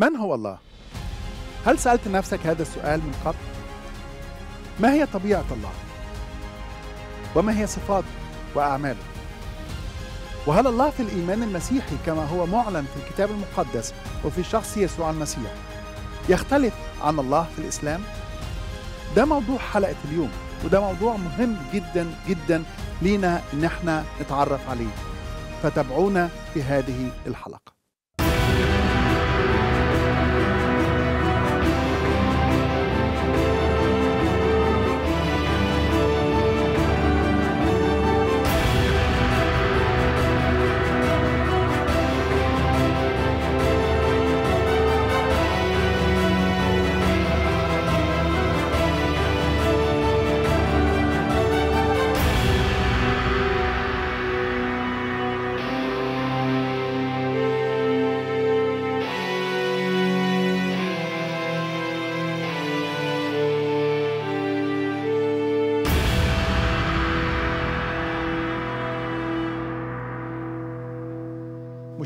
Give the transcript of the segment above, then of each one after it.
من هو الله؟ هل سألت نفسك هذا السؤال من قبل؟ ما هي طبيعة الله؟ وما هي صفاته وأعماله؟ وهل الله في الإيمان المسيحي كما هو معلن في الكتاب المقدس وفي شخص يسوع المسيح يختلف عن الله في الإسلام؟ ده موضوع حلقة اليوم وده موضوع مهم جدا جدا لينا إن احنا نتعرف عليه فتابعونا في هذه الحلقه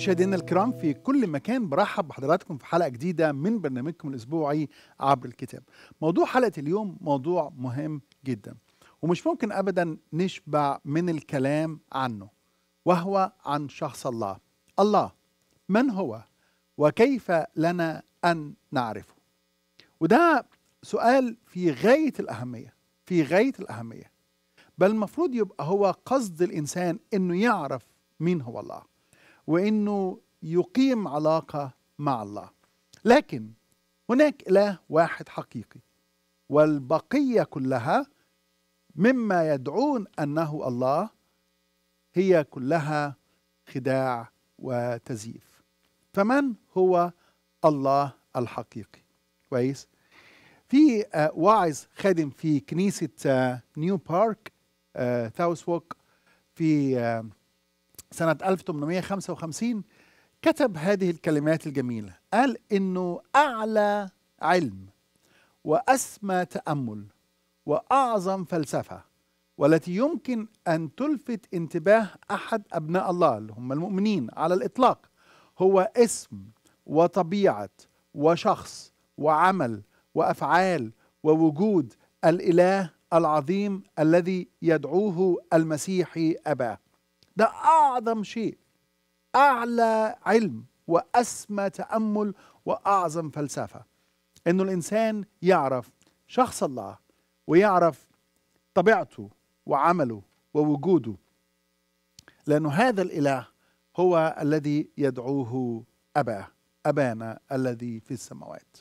مشاهدينا الكرام في كل مكان برحب بحضراتكم في حلقه جديده من برنامجكم الاسبوعي عبر الكتاب. موضوع حلقه اليوم موضوع مهم جدا ومش ممكن ابدا نشبع من الكلام عنه وهو عن شخص الله. الله من هو وكيف لنا ان نعرفه؟ وده سؤال في غايه الاهميه، في غايه الاهميه. بل المفروض يبقى هو قصد الانسان انه يعرف مين هو الله. وانه يقيم علاقه مع الله لكن هناك اله واحد حقيقي والبقيه كلها مما يدعون انه الله هي كلها خداع وتزييف فمن هو الله الحقيقي كويس في آه، واعظ خادم في كنيسه آه، نيو بارك ثاوس آه، ووك في سنة 1855 كتب هذه الكلمات الجميلة قال إنه أعلى علم وأسمى تأمل وأعظم فلسفة والتي يمكن أن تلفت انتباه أحد أبناء الله اللي هم المؤمنين على الإطلاق هو اسم وطبيعة وشخص وعمل وأفعال ووجود الإله العظيم الذي يدعوه المسيحي أباه ده أعظم شيء أعلى علم وأسمى تأمل وأعظم فلسفة إنه الإنسان يعرف شخص الله ويعرف طبيعته وعمله ووجوده لأنه هذا الإله هو الذي يدعوه أباه أبانا الذي في السماوات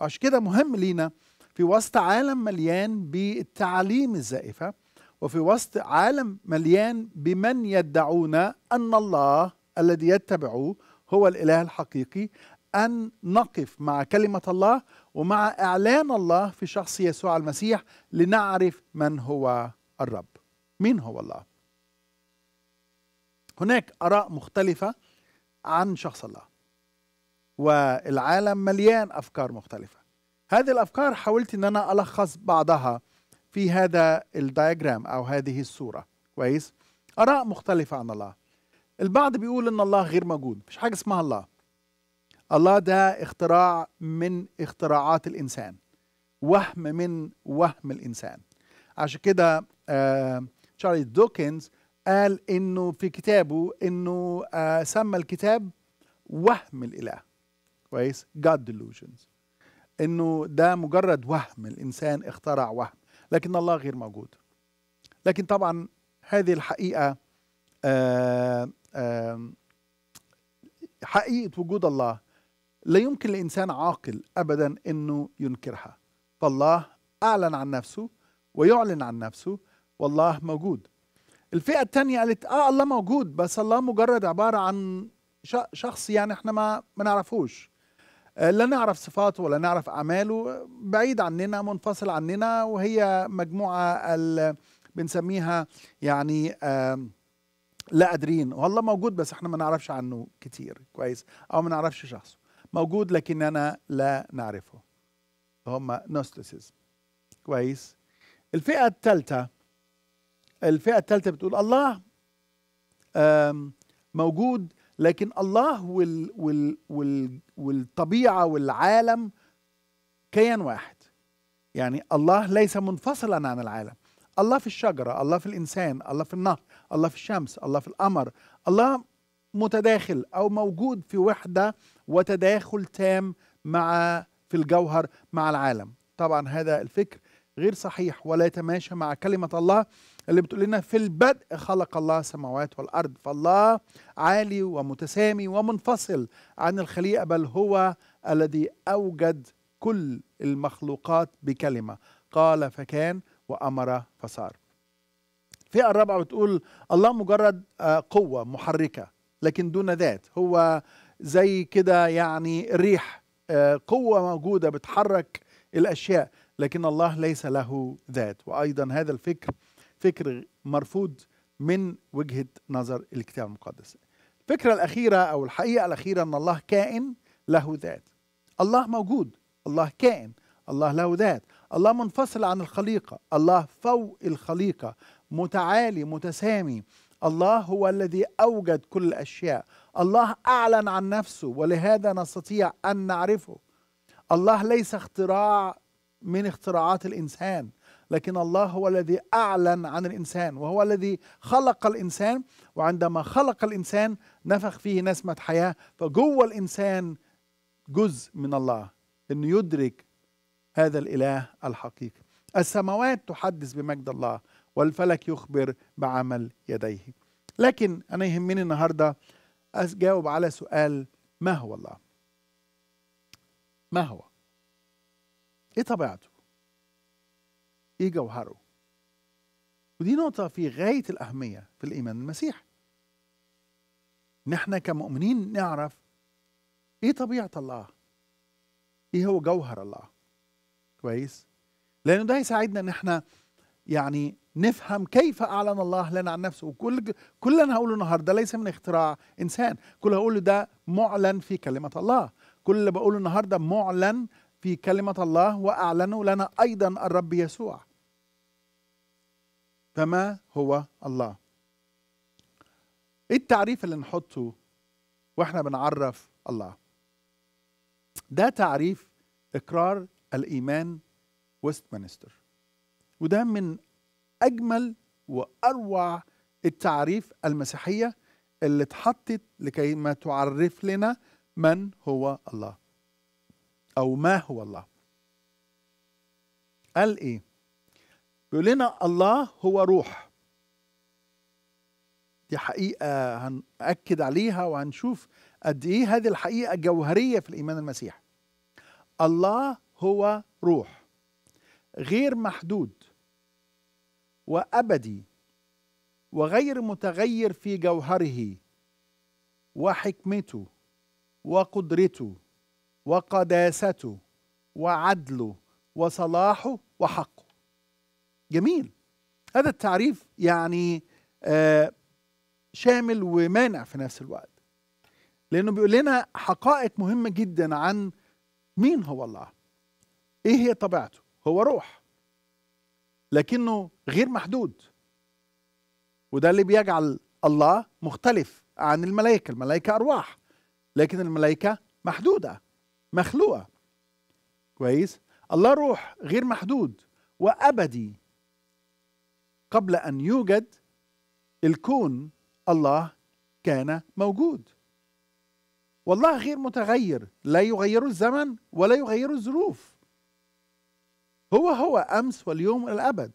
وعشان كده مهم لينا في وسط عالم مليان بالتعاليم الزائفة وفي وسط عالم مليان بمن يدعون أن الله الذي يتبعه هو الإله الحقيقي أن نقف مع كلمة الله ومع إعلان الله في شخص يسوع المسيح لنعرف من هو الرب مين هو الله هناك آراء مختلفة عن شخص الله والعالم مليان أفكار مختلفة هذه الأفكار حاولت أن أنا ألخص بعضها في هذا الدايجرام أو هذه الصورة كويس آراء مختلفة عن الله البعض بيقول إن الله غير موجود مفيش حاجة اسمها الله الله ده اختراع من اختراعات الإنسان وهم من وهم الإنسان عشان كده آه دوكنز قال انه في كتابه انه آه سمى الكتاب وهم الاله كويس God delusions انه ده مجرد وهم الانسان اخترع وهم لكن الله غير موجود لكن طبعا هذه الحقيقة آه، آه، حقيقة وجود الله لا يمكن لإنسان عاقل أبدا أنه ينكرها فالله أعلن عن نفسه ويعلن عن نفسه والله موجود الفئة الثانية قالت آه الله موجود بس الله مجرد عبارة عن شخص يعني احنا ما ما نعرفوش آه، لا نعرف صفاته ولا نعرف أعماله بعيد عننا منفصل عننا وهي مجموعة بنسميها يعني لا أدرين والله موجود بس احنا ما نعرفش عنه كتير كويس او ما نعرفش شخصه موجود لكننا لا نعرفه هم نوستيسيزم كويس الفئة الثالثة الفئة الثالثة بتقول الله موجود لكن الله وال وال وال والطبيعه والعالم كيان واحد يعني الله ليس منفصلا عن العالم الله في الشجره الله في الانسان الله في النهر الله في الشمس الله في القمر الله متداخل او موجود في وحده وتداخل تام مع في الجوهر مع العالم طبعا هذا الفكر غير صحيح ولا يتماشى مع كلمه الله اللي بتقول لنا في البدء خلق الله السماوات والارض فالله عالي ومتسامي ومنفصل عن الخليقه بل هو الذي اوجد كل المخلوقات بكلمه قال فكان وامر فصار الفئه الرابعه بتقول الله مجرد آه، قوه محركه لكن دون ذات هو زي كده يعني الريح آه، قوه موجوده بتحرك الاشياء لكن الله ليس له ذات وايضا هذا الفكر فكر مرفوض من وجهه نظر الكتاب المقدس الفكره الاخيره او الحقيقه الاخيره ان الله كائن له ذات الله موجود الله كائن الله له ذات الله منفصل عن الخليقه الله فوق الخليقه متعالي متسامي الله هو الذي اوجد كل الاشياء الله اعلن عن نفسه ولهذا نستطيع ان نعرفه الله ليس اختراع من اختراعات الانسان لكن الله هو الذي أعلن عن الإنسان وهو الذي خلق الإنسان وعندما خلق الإنسان نفخ فيه نسمة حياة فجوه الإنسان جزء من الله أنه يدرك هذا الإله الحقيقي السماوات تحدث بمجد الله والفلك يخبر بعمل يديه لكن أنا يهمني النهاردة أجاوب على سؤال ما هو الله ما هو ايه طبيعته إيه جوهره ودي نقطة في غاية الأهمية في الإيمان المسيح نحن كمؤمنين نعرف إيه طبيعة الله إيه هو جوهر الله كويس لأنه ده هيساعدنا إن إحنا يعني نفهم كيف اعلن الله لنا عن نفسه وكل كل اللي انا هقوله النهارده ليس من اختراع انسان كل اللي هقوله ده معلن في كلمه الله كل اللي بقوله النهارده معلن في كلمه الله واعلنه لنا ايضا الرب يسوع فما هو الله ايه التعريف اللي نحطه واحنا بنعرف الله ده تعريف اقرار الايمان ويستمنستر وده من اجمل واروع التعريف المسيحيه اللي اتحطت لكي ما تعرف لنا من هو الله او ما هو الله قال ايه بيقول لنا الله هو روح دي حقيقة هنأكد عليها وهنشوف قد إيه هذه الحقيقة جوهرية في الإيمان المسيح الله هو روح غير محدود وأبدي وغير متغير في جوهره وحكمته وقدرته وقداسته وعدله وصلاحه وحقه جميل هذا التعريف يعني آه شامل ومانع في نفس الوقت لانه بيقول لنا حقائق مهمه جدا عن مين هو الله ايه هي طبيعته هو روح لكنه غير محدود وده اللي بيجعل الله مختلف عن الملائكه الملائكه ارواح لكن الملائكه محدوده مخلوقه كويس الله روح غير محدود وابدي قبل أن يوجد الكون الله كان موجود والله غير متغير لا يغير الزمن ولا يغير الظروف هو هو أمس واليوم والأبد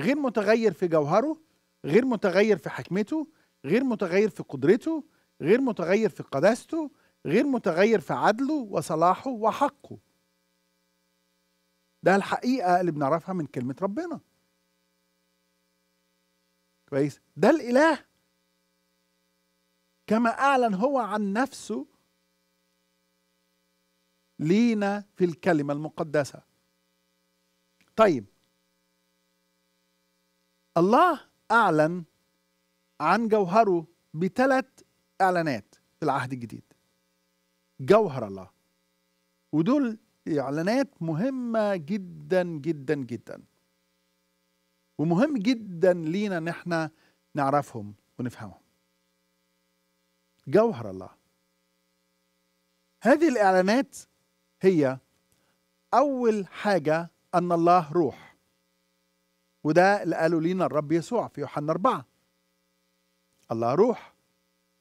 غير متغير في جوهره غير متغير في حكمته غير متغير في قدرته غير متغير في قداسته غير متغير في عدله وصلاحه وحقه ده الحقيقة اللي بنعرفها من كلمة ربنا كويس ده الاله كما اعلن هو عن نفسه لينا في الكلمه المقدسه طيب الله اعلن عن جوهره بثلاث اعلانات في العهد الجديد جوهر الله ودول اعلانات مهمه جدا جدا جدا ومهم جدا لينا ان احنا نعرفهم ونفهمهم جوهر الله هذه الاعلانات هي اول حاجه ان الله روح وده اللي قاله لينا الرب يسوع في يوحنا أربعة الله روح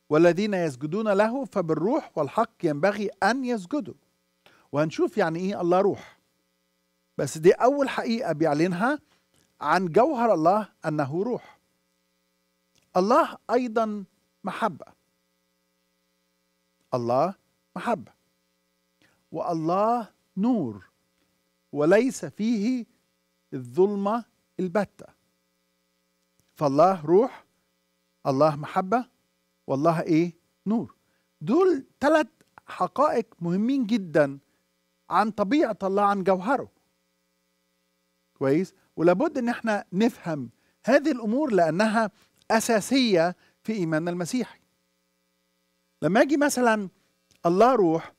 والذين يسجدون له فبالروح والحق ينبغي أن يسجدوا وهنشوف يعني إيه الله روح بس دي أول حقيقة بيعلنها عن جوهر الله انه روح الله ايضا محبه الله محبه والله نور وليس فيه الظلمه البته فالله روح الله محبه والله ايه نور دول ثلاث حقائق مهمين جدا عن طبيعه الله عن جوهره كويس ولابد ان احنا نفهم هذه الامور لانها اساسيه في ايماننا المسيحي لما اجي مثلا الله روح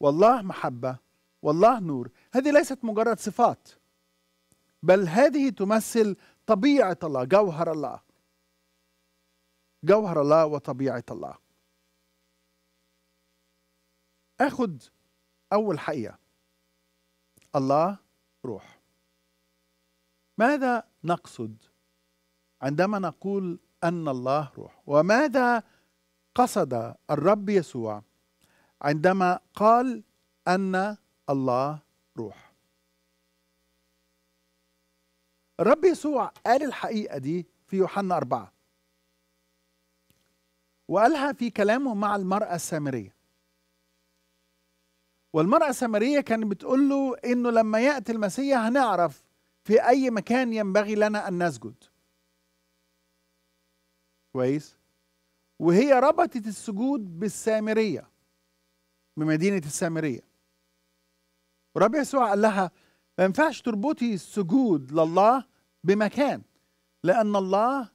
والله محبه والله نور هذه ليست مجرد صفات بل هذه تمثل طبيعه الله جوهر الله جوهر الله وطبيعه الله اخذ اول حقيقه الله روح ماذا نقصد عندما نقول ان الله روح وماذا قصد الرب يسوع عندما قال ان الله روح الرب يسوع قال الحقيقه دي في يوحنا أربعة وقالها في كلامه مع المرأة السامرية والمرأة السامرية كانت بتقول له إنه لما يأتي المسيح هنعرف في أي مكان ينبغي لنا أن نسجد كويس وهي ربطت السجود بالسامرية بمدينة السامرية ورب يسوع قال لها ما ينفعش تربطي السجود لله بمكان لأن الله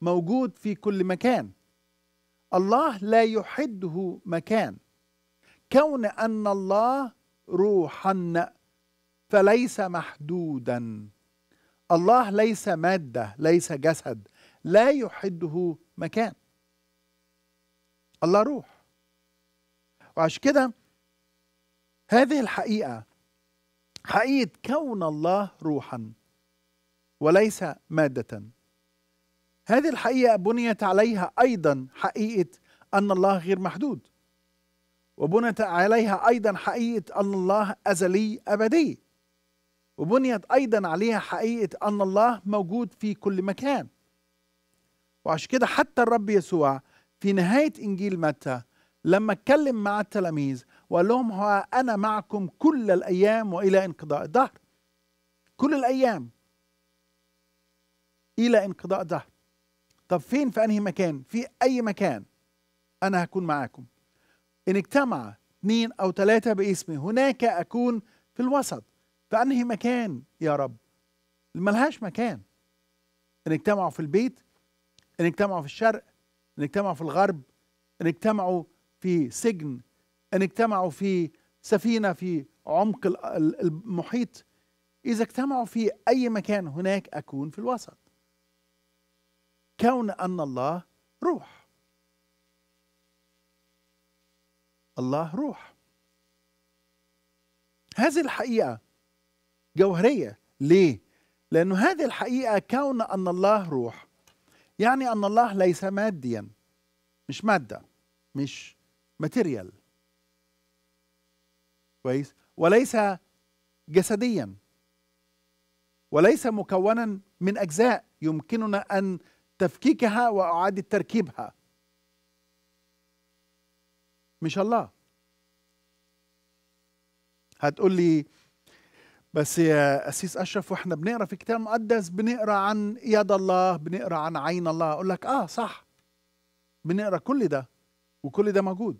موجود في كل مكان الله لا يحده مكان كون أن الله روحا فليس محدودا الله ليس ماده ليس جسد لا يحده مكان الله روح وعشان كده هذه الحقيقه حقيقه كون الله روحا وليس ماده هذه الحقيقه بنيت عليها ايضا حقيقه ان الله غير محدود وبنت عليها ايضا حقيقه ان الله ازلي ابدي وبنيت أيضا عليها حقيقة أن الله موجود في كل مكان وعشان كده حتى الرب يسوع في نهاية إنجيل متى لما اتكلم مع التلاميذ وقال لهم هو أنا معكم كل الأيام وإلى انقضاء الدهر كل الأيام إلى انقضاء الدهر طب فين في أنهي مكان في أي مكان أنا هكون معاكم إن اجتمع اثنين أو ثلاثة باسمي هناك أكون في الوسط في انهي مكان يا رب ملهاش مكان ان اجتمعوا في البيت ان اجتمعوا في الشرق ان اجتمعوا في الغرب ان اجتمعوا في سجن ان اجتمعوا في سفينه في عمق المحيط اذا اجتمعوا في اي مكان هناك اكون في الوسط كون ان الله روح الله روح هذه الحقيقه جوهريه ليه لانه هذه الحقيقه كون ان الله روح يعني ان الله ليس ماديا مش ماده مش ماتيريال كويس وليس جسديا وليس مكونا من اجزاء يمكننا ان تفكيكها واعاده تركيبها مش الله هتقول لي بس يا أسيس أشرف وإحنا بنقرأ في كتاب مقدس بنقرأ عن يد الله بنقرأ عن عين الله أقول لك آه صح بنقرأ كل ده وكل ده موجود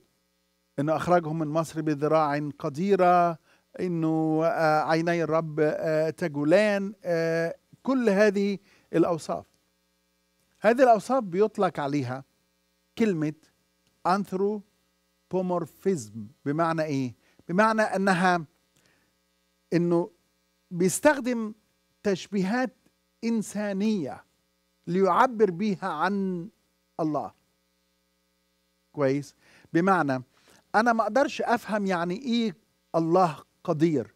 إنه أخرجهم من مصر بذراع قديرة إنه آه، عيني الرب آه، تجولان آه، كل هذه الأوصاف هذه الأوصاف بيطلق عليها كلمة أنثروبومورفيزم بمعنى إيه؟ بمعنى أنها انه بيستخدم تشبيهات انسانيه ليعبر بيها عن الله كويس بمعنى انا ما اقدرش افهم يعني ايه الله قدير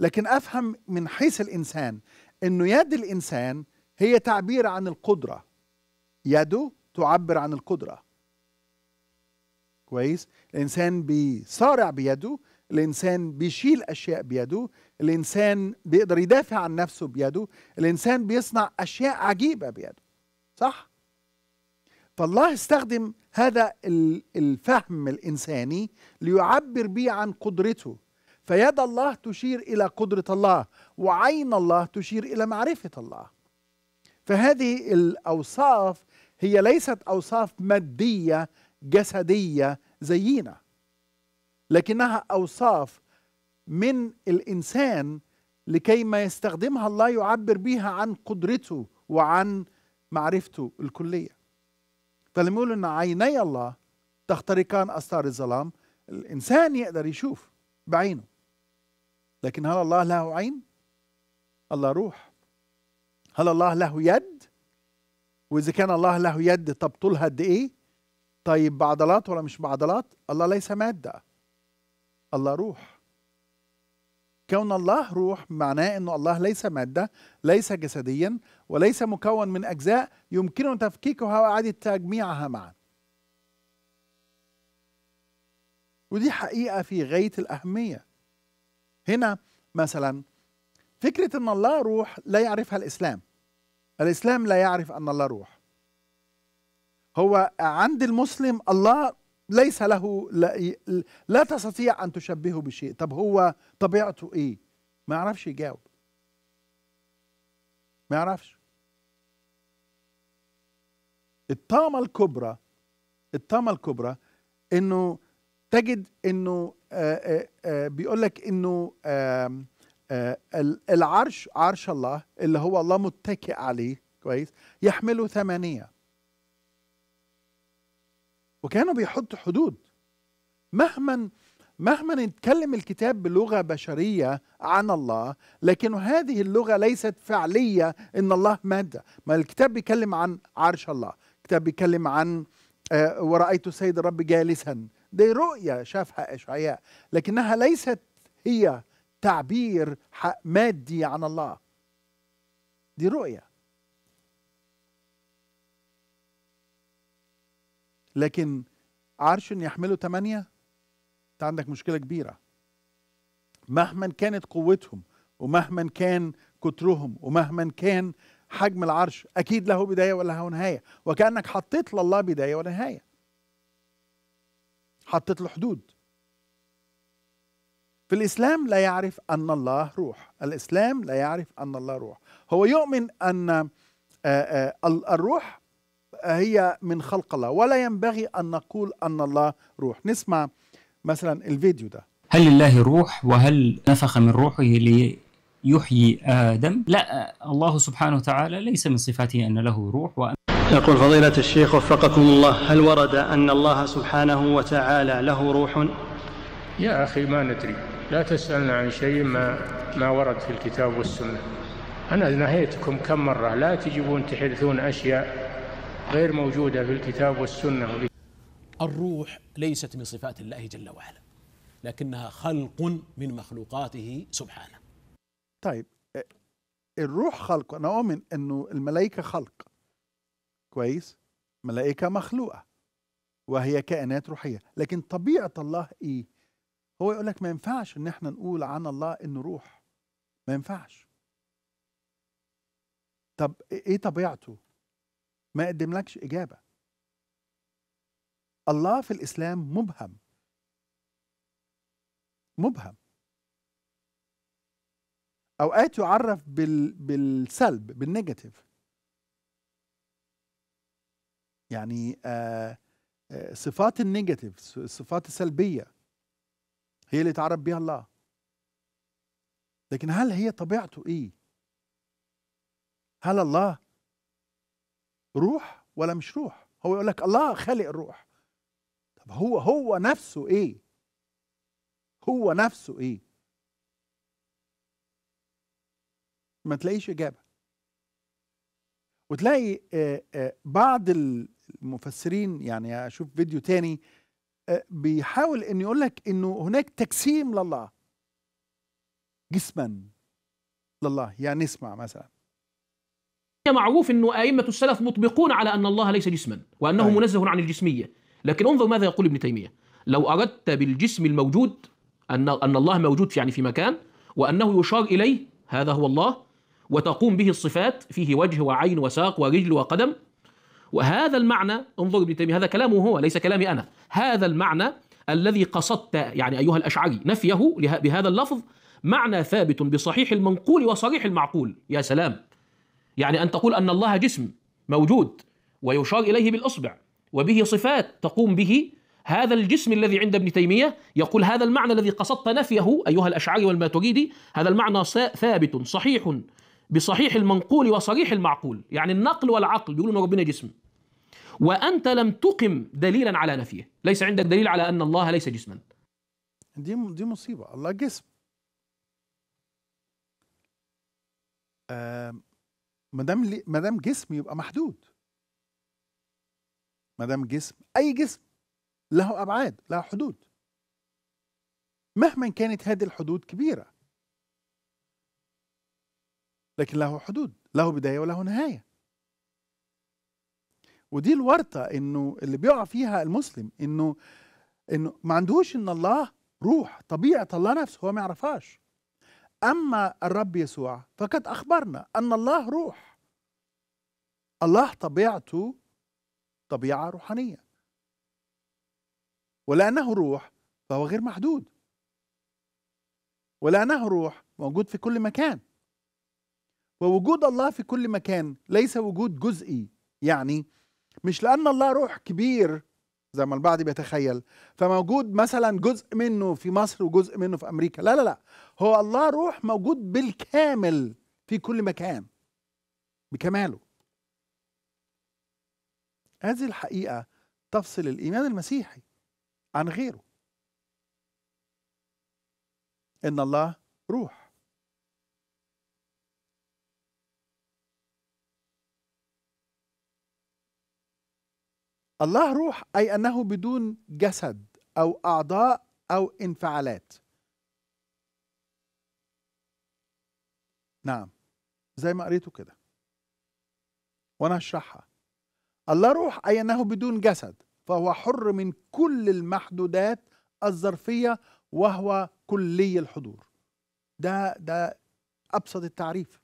لكن افهم من حيث الانسان انه يد الانسان هي تعبير عن القدره يده تعبر عن القدره كويس الانسان بيصارع بيده الانسان بيشيل اشياء بيده الانسان بيقدر يدافع عن نفسه بيده الانسان بيصنع اشياء عجيبه بيده صح فالله استخدم هذا الفهم الانساني ليعبر به عن قدرته فيد الله تشير الى قدره الله وعين الله تشير الى معرفه الله فهذه الاوصاف هي ليست اوصاف ماديه جسديه زينا لكنها اوصاف من الانسان لكي ما يستخدمها الله يعبر بيها عن قدرته وعن معرفته الكليه فلما يقول ان عيني الله تخترقان استار الظلام الانسان يقدر يشوف بعينه لكن هل الله له عين الله روح هل الله له يد واذا كان الله له يد طب طولها قد ايه طيب بعضلات ولا مش بعضلات الله ليس ماده الله روح كون الله روح معناه أن الله ليس مادة ليس جسديا وليس مكون من أجزاء يمكنه تفكيكها وإعادة تجميعها معا ودي حقيقة في غاية الأهمية هنا مثلا فكرة أن الله روح لا يعرفها الإسلام الإسلام لا يعرف أن الله روح هو عند المسلم الله ليس له لا, لا تستطيع أن تشبهه بشيء طب هو طبيعته إيه ما يعرفش يجاوب ما يعرفش الطامة الكبرى الطامة الكبرى انه تجد انه آه، آه، آه، بيقول لك انه العرش عرش الله اللي هو الله متكئ عليه كويس يحمله ثمانية وكانوا بيحطوا حدود مهما مهما نتكلم الكتاب بلغه بشريه عن الله لكن هذه اللغه ليست فعليه ان الله ماده ما الكتاب بيتكلم عن عرش الله الكتاب بيتكلم عن آه، ورأيت السيد الرب جالسا دي رؤية شافها إشعياء لكنها ليست هي تعبير مادي عن الله دي رؤية لكن عرش يحمله ثمانية أنت عندك مشكلة كبيرة مهما كانت قوتهم ومهما كان كترهم ومهما كان حجم العرش أكيد له بداية ولا له نهاية وكأنك حطيت لله بداية ونهاية حطيت له حدود في الإسلام لا يعرف أن الله روح الإسلام لا يعرف أن الله روح هو يؤمن أن آه، آه، الروح هي من خلق الله ولا ينبغي أن نقول أن الله روح نسمع مثلا الفيديو ده هل لله روح وهل نفخ من روحه ليحيي آدم لا الله سبحانه وتعالى ليس من صفاته أن له روح وأن يقول فضيلة الشيخ وفقكم الله هل ورد أن الله سبحانه وتعالى له روح يا أخي ما ندري لا تسألنا عن شيء ما ما ورد في الكتاب والسنة أنا نهيتكم كم مرة لا تجيبون تحدثون أشياء غير موجودة في الكتاب والسنة الروح ليست من صفات الله جل وعلا لكنها خلق من مخلوقاته سبحانه طيب الروح خلق أنا أؤمن أنه الملائكة خلق كويس ملائكة مخلوقة وهي كائنات روحية لكن طبيعة الله إيه هو يقول لك ما ينفعش ان احنا نقول عن الله انه روح ما ينفعش طب ايه طبيعته ما يقدملكش إجابة الله في الإسلام مبهم مبهم أوقات يعرف بال... بالسلب بالنيجاتيف يعني آه آه صفات النيجاتيف الصفات السلبية هي اللي تعرف بها الله لكن هل هي طبيعته إيه؟ هل الله روح ولا مش روح هو يقول لك الله خالق الروح طب هو هو نفسه ايه هو نفسه ايه ما تلاقيش اجابه وتلاقي آه، آه، بعض المفسرين يعني اشوف فيديو تاني آه، بيحاول ان يقول لك انه هناك تقسيم لله جسما لله يعني اسمع مثلا معروف أنه أئمة السلف مطبقون على أن الله ليس جسما وأنه أيه. منزه عن الجسمية لكن انظر ماذا يقول ابن تيمية لو أردت بالجسم الموجود أن, أن الله موجود يعني في مكان وأنه يشار إليه هذا هو الله وتقوم به الصفات فيه وجه وعين وساق ورجل وقدم وهذا المعنى انظر ابن تيمية هذا كلامه هو ليس كلامي أنا هذا المعنى الذي قصدت يعني أيها الأشعري نفيه بهذا اللفظ معنى ثابت بصحيح المنقول وصريح المعقول يا سلام يعني أن تقول أن الله جسم موجود ويشار إليه بالإصبع وبه صفات تقوم به هذا الجسم الذي عند ابن تيمية يقول هذا المعنى الذي قصدت نفيه أيها الأشعري والماتريدي هذا المعنى ثابت صحيح بصحيح المنقول وصريح المعقول يعني النقل والعقل بيقولوا أن ربنا جسم وأنت لم تقم دليلا على نفيه ليس عندك دليل على أن الله ليس جسما دي دي مصيبة الله جسم ما دام ما دام جسم يبقى محدود ما دام جسم اي جسم له ابعاد له حدود مهما كانت هذه الحدود كبيره لكن له حدود له بدايه وله نهايه ودي الورطه انه اللي بيقع فيها المسلم انه انه ما عندهوش ان الله روح طبيعه الله نفسه هو ما يعرفهاش أما الرب يسوع فقد أخبرنا أن الله روح الله طبيعته طبيعة روحانية ولأنه روح فهو غير محدود ولأنه روح موجود في كل مكان ووجود الله في كل مكان ليس وجود جزئي يعني مش لأن الله روح كبير زي ما البعض بيتخيل فموجود مثلا جزء منه في مصر وجزء منه في امريكا لا لا لا هو الله روح موجود بالكامل في كل مكان بكماله هذه الحقيقه تفصل الايمان المسيحي عن غيره ان الله روح الله روح أي أنه بدون جسد أو أعضاء أو انفعالات نعم زي ما قريته كده وأنا هشرحها الله روح أي أنه بدون جسد فهو حر من كل المحدودات الظرفية وهو كلي الحضور ده ده أبسط التعريف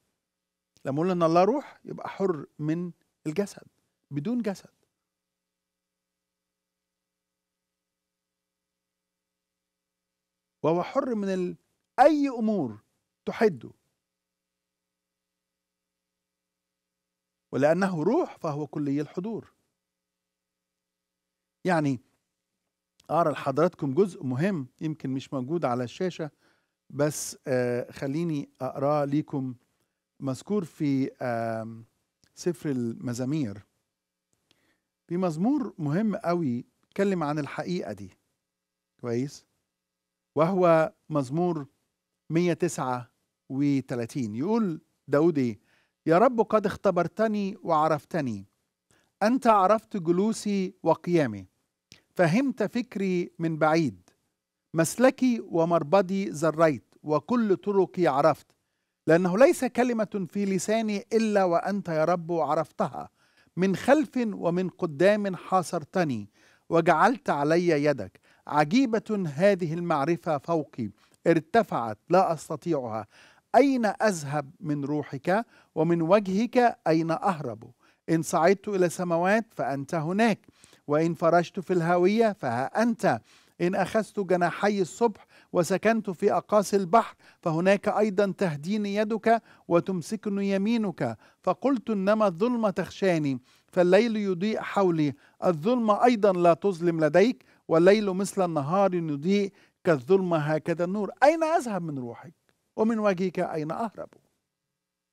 لما قلنا أن الله روح يبقى حر من الجسد بدون جسد وهو حر من ال... أي أمور تحده ولأنه روح فهو كلي الحضور يعني أرى لحضراتكم جزء مهم يمكن مش موجود على الشاشة بس آه خليني أقرأ ليكم مذكور في آه سفر المزامير في مزمور مهم قوي اتكلم عن الحقيقة دي كويس وهو مزمور 139 يقول داودي إيه؟ يا رب قد اختبرتني وعرفتني أنت عرفت جلوسي وقيامي فهمت فكري من بعيد مسلكي ومربدي زريت وكل طرقي عرفت لأنه ليس كلمة في لساني إلا وأنت يا رب عرفتها من خلف ومن قدام حاصرتني وجعلت علي يدك عجيبة هذه المعرفة فوقي ارتفعت لا أستطيعها أين أذهب من روحك ومن وجهك أين أهرب إن صعدت إلى السماوات فأنت هناك وإن فرشت في الهاوية فها أنت إن أخذت جناحي الصبح وسكنت في أقاصي البحر فهناك أيضا تهديني يدك وتمسكني يمينك فقلت إنما الظلمة تخشاني فالليل يضيء حولي الظلمة أيضا لا تظلم لديك والليل مثل النهار يضيء كالظلمة هكذا النور أين أذهب من روحك ومن وجهك أين أهرب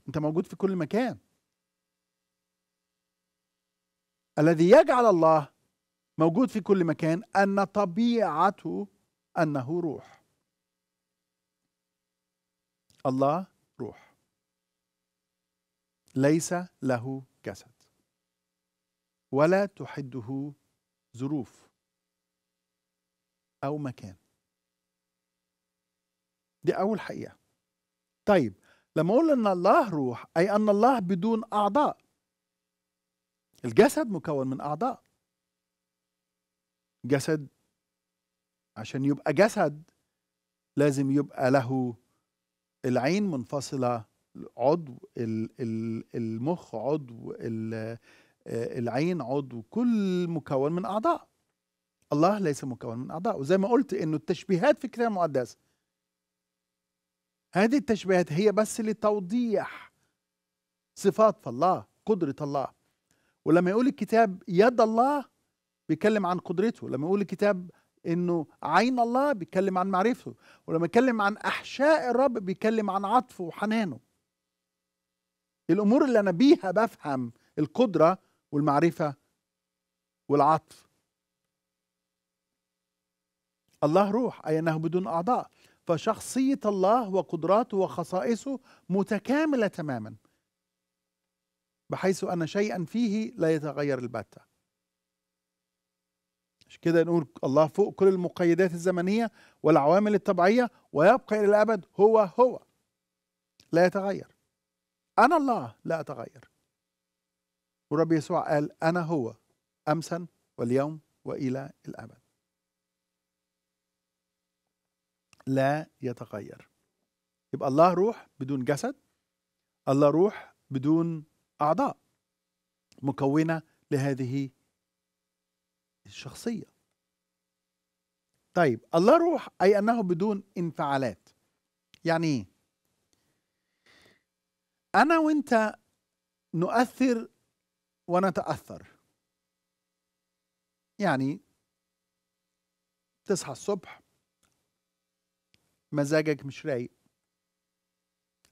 أنت موجود في كل مكان الذي يجعل الله موجود في كل مكان أن طبيعته أنه روح الله روح ليس له جسد ولا تحده ظروف أو مكان دي أول حقيقة طيب لما أقول أن الله روح أي أن الله بدون أعضاء الجسد مكون من أعضاء جسد عشان يبقى جسد لازم يبقى له العين منفصلة عضو المخ عضو آه، العين عضو كل مكون من أعضاء الله ليس مكون من أعضاء وزي ما قلت إنه التشبيهات في الكتاب المقدس هذه التشبيهات هي بس لتوضيح صفات الله قدرة الله ولما يقول الكتاب يد الله بيتكلم عن قدرته لما يقول الكتاب انه عين الله بيتكلم عن معرفته ولما يتكلم عن احشاء الرب بيتكلم عن عطفه وحنانه الامور اللي انا بيها بفهم القدره والمعرفه والعطف الله روح أي أنه بدون أعضاء فشخصية الله وقدراته وخصائصه متكاملة تماما بحيث أن شيئا فيه لا يتغير البتة مش كده نقول الله فوق كل المقيدات الزمنية والعوامل الطبيعية ويبقى إلى الأبد هو هو لا يتغير أنا الله لا أتغير والرب يسوع قال أنا هو أمسا واليوم وإلى الأبد لا يتغير يبقى الله روح بدون جسد الله روح بدون أعضاء مكونة لهذه الشخصية طيب الله روح أي أنه بدون انفعالات يعني إيه؟ أنا وأنت نؤثر ونتأثر يعني تصحى الصبح مزاجك مش رايق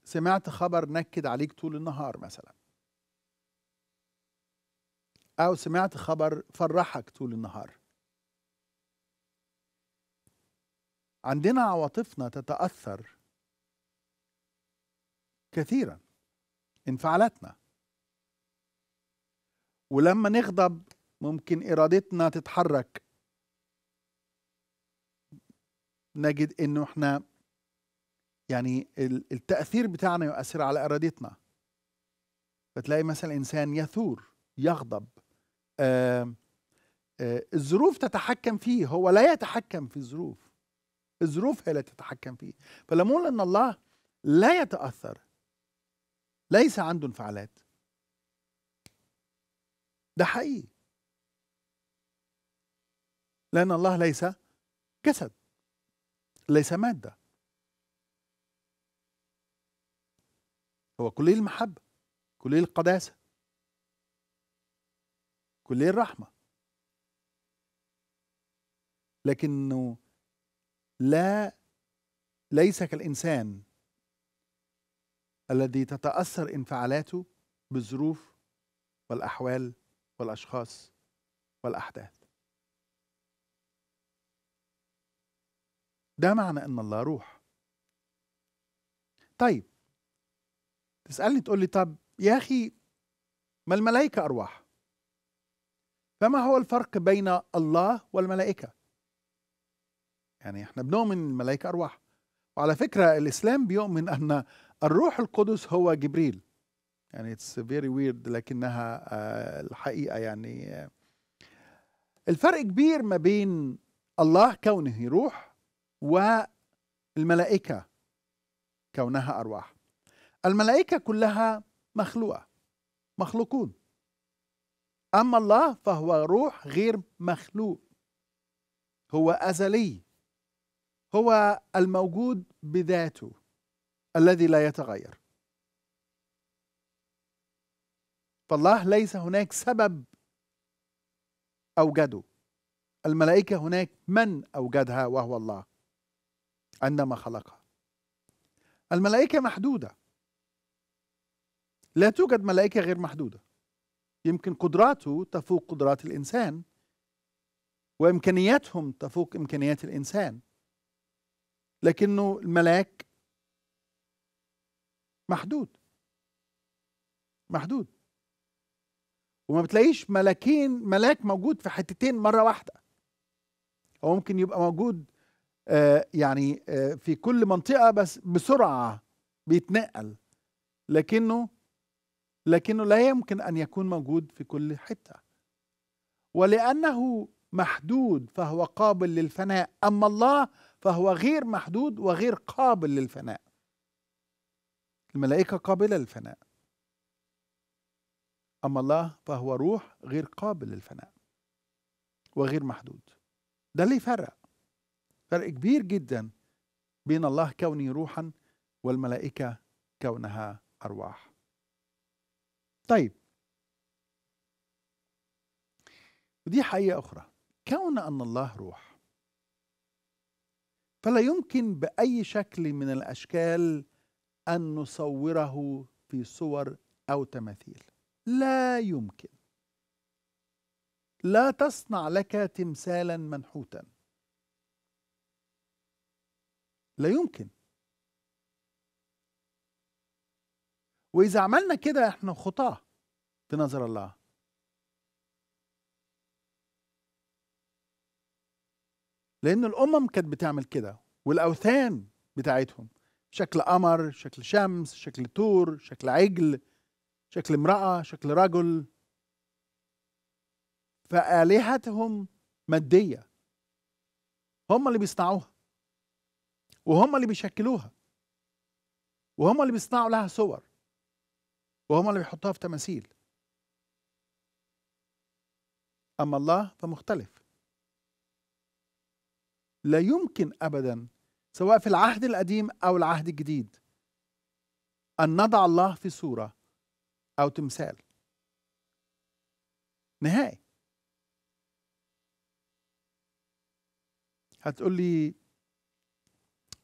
سمعت خبر نكد عليك طول النهار مثلا او سمعت خبر فرحك طول النهار عندنا عواطفنا تتاثر كثيرا انفعالاتنا ولما نغضب ممكن ارادتنا تتحرك نجد انه احنا يعني التاثير بتاعنا يؤثر على ارادتنا فتلاقي مثلا انسان يثور يغضب آآ آآ الظروف تتحكم فيه هو لا يتحكم في الظروف الظروف هي التي تتحكم فيه نقول ان الله لا يتاثر ليس عنده انفعالات ده حقيقي لان الله ليس جسد ليس مادة هو كلية المحبة كلية القداسة كلية الرحمة لكنه لا ليس كالإنسان الذي تتأثر انفعالاته بالظروف والأحوال والأشخاص والأحداث ده معنى ان الله روح طيب تسألني تقول لي طب يا أخي ما الملائكة أرواح فما هو الفرق بين الله والملائكة يعني احنا بنؤمن الملائكة أرواح وعلى فكرة الإسلام بيؤمن أن الروح القدس هو جبريل يعني اتس فيري ويرد لكنها آه، الحقيقة يعني آه. الفرق كبير ما بين الله كونه روح والملائكة كونها أرواح الملائكة كلها مخلوقة مخلوقون أما الله فهو روح غير مخلوق هو أزلي هو الموجود بذاته الذي لا يتغير فالله ليس هناك سبب أوجده الملائكة هناك من أوجدها وهو الله عندما خلقها الملائكة محدودة لا توجد ملائكة غير محدودة يمكن قدراته تفوق قدرات الإنسان وإمكانياتهم تفوق إمكانيات الإنسان لكنه الملاك محدود محدود وما بتلاقيش ملاكين ملاك موجود في حتتين مرة واحدة أو ممكن يبقى موجود آه، يعني آه، في كل منطقة بس بسرعة بيتنقل لكنه لكنه لا يمكن أن يكون موجود في كل حتة ولأنه محدود فهو قابل للفناء أما الله فهو غير محدود وغير قابل للفناء الملائكة قابلة للفناء أما الله فهو روح غير قابل للفناء وغير محدود ده اللي يفرق فرق كبير جدا بين الله كوني روحا والملائكة كونها أرواح طيب ودي حقيقة أخرى كون أن الله روح فلا يمكن بأي شكل من الأشكال أن نصوره في صور أو تماثيل لا يمكن لا تصنع لك تمثالا منحوتا لا يمكن وإذا عملنا كده إحنا خطاة في نظر الله لأن الأمم كانت بتعمل كده والأوثان بتاعتهم شكل قمر شكل شمس شكل تور شكل عجل شكل امرأة شكل رجل فآلهتهم مادية هم اللي بيصنعوها وهم اللي بيشكلوها وهم اللي بيصنعوا لها صور وهم اللي بيحطوها في تماثيل أما الله فمختلف لا يمكن أبدا سواء في العهد القديم أو العهد الجديد أن نضع الله في صورة أو تمثال نهائي هتقول لي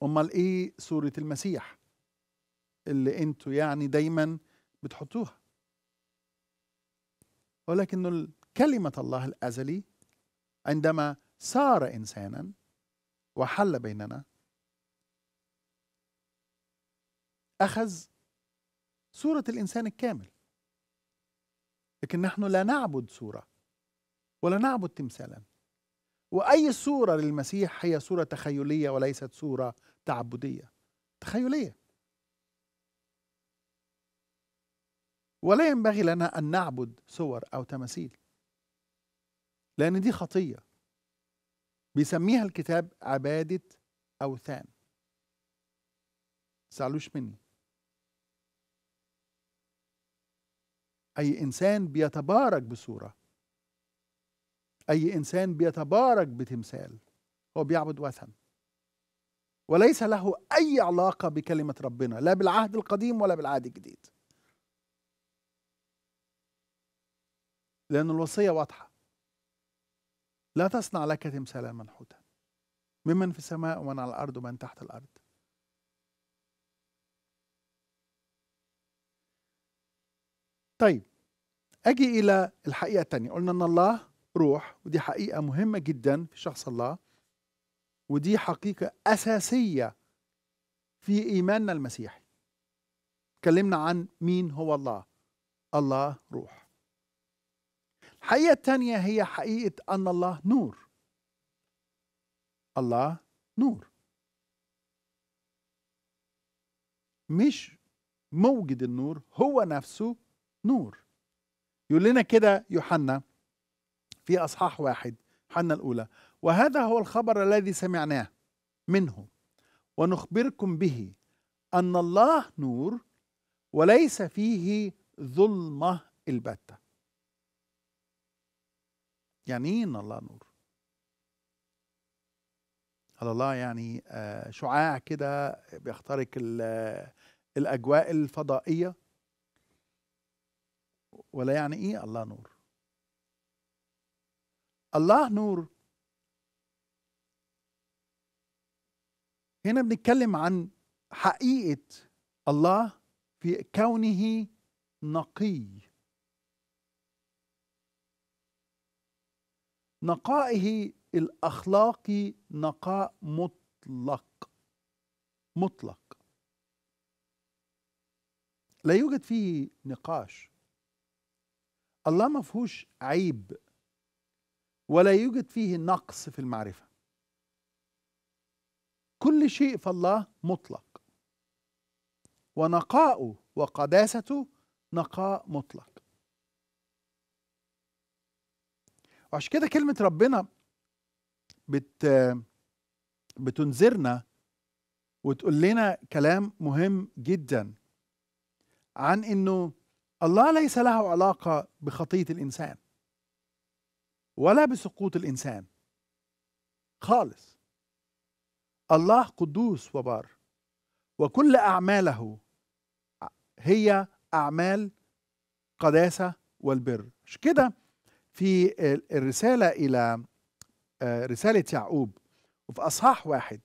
امال ايه صوره المسيح اللي انتوا يعني دايما بتحطوها ولكن كلمه الله الازلي عندما صار انسانا وحل بيننا اخذ صوره الانسان الكامل لكن نحن لا نعبد صوره ولا نعبد تمثالا واي صوره للمسيح هي صوره تخيليه وليست صوره تعبدية تخيلية ولا ينبغي لنا أن نعبد صور أو تماثيل لأن دي خطية بيسميها الكتاب عبادة أوثان تزعلوش مني أي إنسان بيتبارك بصورة أي إنسان بيتبارك بتمثال هو بيعبد وثن وليس له أي علاقة بكلمة ربنا لا بالعهد القديم ولا بالعهد الجديد لأن الوصية واضحة لا تصنع لك تمثالا منحوتا ممن في السماء ومن على الأرض ومن تحت الأرض طيب أجي إلى الحقيقة الثانية قلنا أن الله روح ودي حقيقة مهمة جدا في شخص الله ودي حقيقة أساسية في إيماننا المسيحي تكلمنا عن مين هو الله الله روح الحقيقة الثانية هي حقيقة أن الله نور الله نور مش موجد النور هو نفسه نور يقول لنا كده يوحنا في اصحاح واحد يوحنا الاولى وهذا هو الخبر الذي سمعناه منه ونخبركم به أن الله نور وليس فيه ظلمة البتة يعني إيه إن الله نور هل الله يعني آه، شعاع كده بيخترق آه، الأجواء الفضائية ولا يعني إيه الله نور الله نور هنا بنتكلم عن حقيقة الله في كونه نقي نقائه الأخلاقي نقاء مطلق مطلق لا يوجد فيه نقاش الله ما فيهوش عيب ولا يوجد فيه نقص في المعرفه كل شيء فالله مطلق ونقاؤه وقداسته نقاء مطلق وعشان كده كلمة ربنا بت بتنذرنا وتقول لنا كلام مهم جدا عن انه الله ليس له علاقة بخطية الإنسان ولا بسقوط الإنسان خالص الله قدوس وبار وكل أعماله هي أعمال قداسة والبر مش كده في الرسالة إلى آه، رسالة يعقوب وفي أصحاح واحد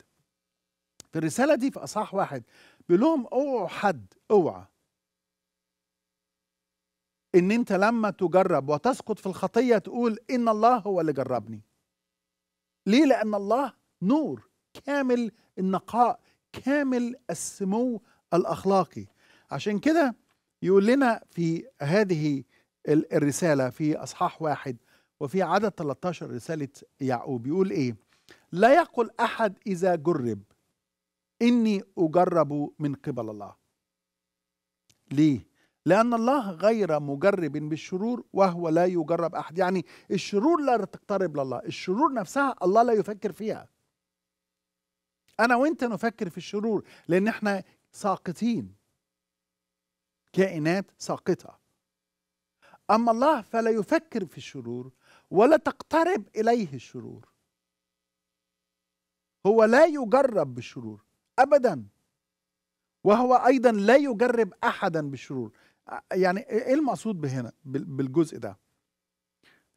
في الرسالة دي في أصحاح واحد بيقول لهم اوعوا حد اوعى ان انت لما تجرب وتسقط في الخطية تقول ان الله هو اللي جربني ليه لأن الله نور كامل النقاء كامل السمو الاخلاقي عشان كده يقول لنا في هذه الرساله في اصحاح واحد وفي عدد 13 رساله يعقوب يقول ايه لا يقل احد اذا جرب اني اجرب من قبل الله ليه لأن الله غير مجرب بالشرور وهو لا يجرب أحد يعني الشرور لا تقترب لله الشرور نفسها الله لا يفكر فيها انا وانت نفكر في الشرور لان احنا ساقطين كائنات ساقطه اما الله فلا يفكر في الشرور ولا تقترب اليه الشرور هو لا يجرب بالشرور ابدا وهو ايضا لا يجرب احدا بالشرور يعني ايه المقصود بهنا بالجزء ده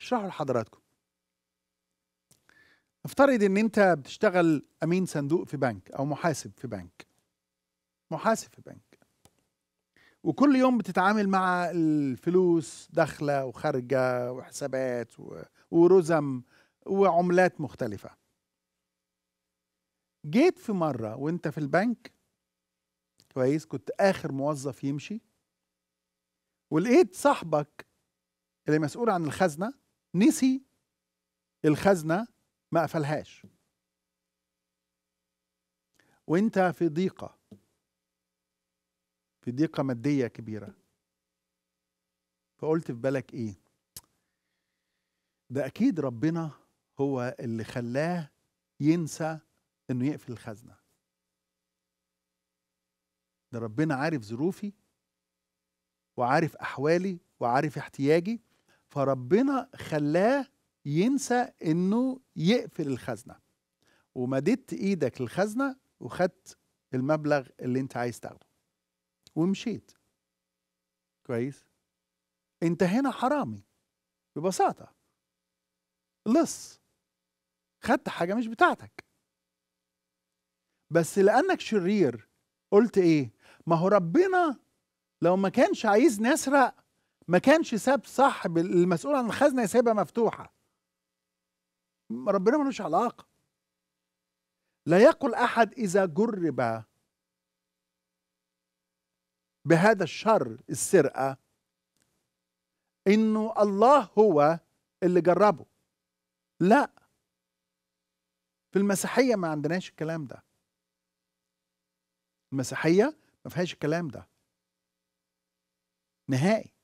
اشرحوا لحضراتكم افترض ان انت بتشتغل امين صندوق في بنك او محاسب في بنك محاسب في بنك وكل يوم بتتعامل مع الفلوس داخله وخارجه وحسابات ورزم وعملات مختلفه جيت في مره وانت في البنك كويس كنت اخر موظف يمشي ولقيت صاحبك اللي مسؤول عن الخزنه نسي الخزنه ما قفلهاش وانت في ضيقه في ضيقه ماديه كبيره فقلت في بالك ايه ده اكيد ربنا هو اللي خلاه ينسى انه يقفل الخزنه ده ربنا عارف ظروفي وعارف احوالي وعارف احتياجي فربنا خلاه ينسى انه يقفل الخزنه ومددت ايدك للخزنه وخدت المبلغ اللي انت عايز تاخده ومشيت كويس انت هنا حرامي ببساطه لص خدت حاجه مش بتاعتك بس لانك شرير قلت ايه ما هو ربنا لو ما كانش عايز نسرق ما كانش ساب صاحب المسؤول عن الخزنه يسيبها مفتوحه ربنا ملوش علاقة لا يقل أحد إذا جرب بهذا الشر السرقة إنه الله هو اللي جربه لا في المسيحية ما عندناش الكلام ده المسيحية ما فيهاش الكلام ده نهائي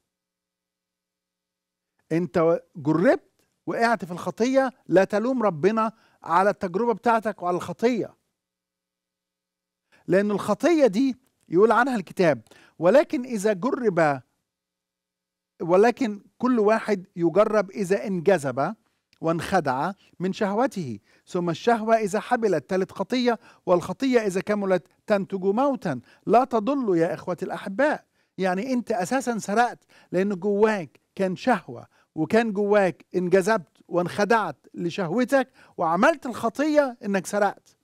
انت جربت وقعت في الخطيه لا تلوم ربنا على التجربه بتاعتك وعلى الخطيه لان الخطيه دي يقول عنها الكتاب ولكن اذا جرب ولكن كل واحد يجرب اذا انجذب وانخدع من شهوته ثم الشهوة إذا حبلت تلت خطية والخطية إذا كملت تنتج موتا لا تضل يا إخوتي الأحباء يعني أنت أساسا سرقت لأن جواك كان شهوة وكان جواك انجذبت وانخدعت لشهوتك وعملت الخطية انك سرقت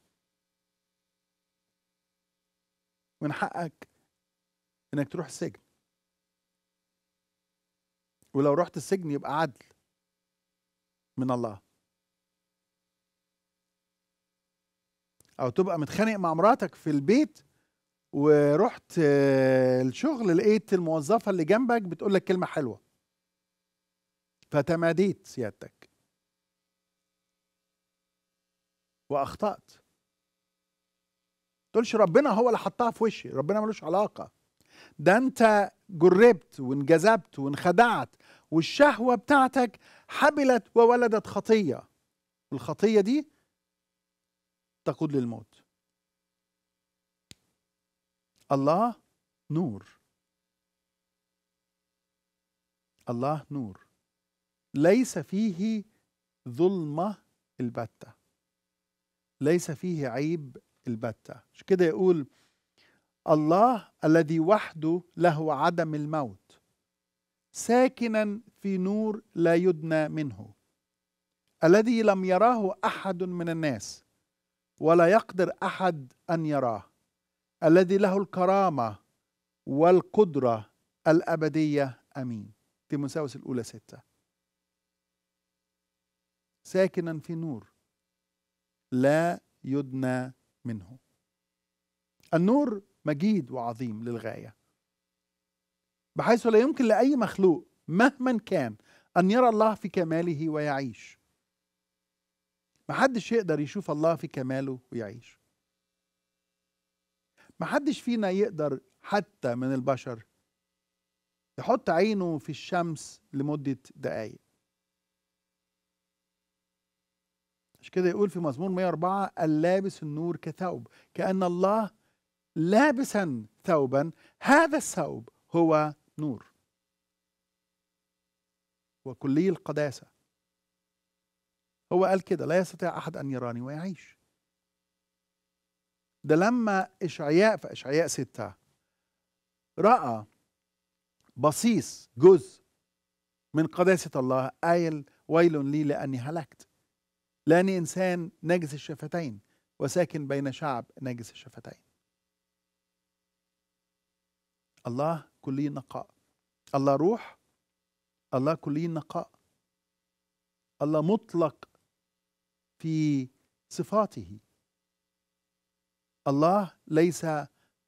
من حقك انك تروح السجن ولو رحت السجن يبقى عدل من الله او تبقى متخانق مع مراتك في البيت ورحت آه، الشغل لقيت الموظفه اللي جنبك بتقول لك كلمه حلوه فتماديت سيادتك واخطات تقولش ربنا هو اللي حطها في وشي ربنا ملوش علاقه ده انت جربت وانجذبت وانخدعت والشهوه بتاعتك حبلت وولدت خطيه والخطيه دي تقود للموت الله نور الله نور ليس فيه ظلمة البتة ليس فيه عيب البتة مش كده يقول الله الذي وحده له عدم الموت ساكنا في نور لا يدنى منه الذي لم يراه أحد من الناس ولا يقدر أحد أن يراه الذي له الكرامة والقدرة الأبدية أمين تيموساوس الأولى ستة ساكنا في نور لا يدنى منه النور مجيد وعظيم للغايه بحيث لا يمكن لاي مخلوق مهما كان ان يرى الله في كماله ويعيش محدش يقدر يشوف الله في كماله ويعيش محدش فينا يقدر حتى من البشر يحط عينه في الشمس لمده دقائق مش كده يقول في مزمور 104 اللابس النور كثوب كأن الله لابسا ثوبا هذا الثوب هو نور وكلي القداسة هو قال كده لا يستطيع أحد أن يراني ويعيش ده لما إشعياء في إشعياء ستة رأى بصيص جزء من قداسة الله قايل ويل لي لأني هلكت لاني انسان نجس الشفتين وساكن بين شعب نجس الشفتين الله كلي نقاء الله روح الله كلي نقاء الله مطلق في صفاته الله ليس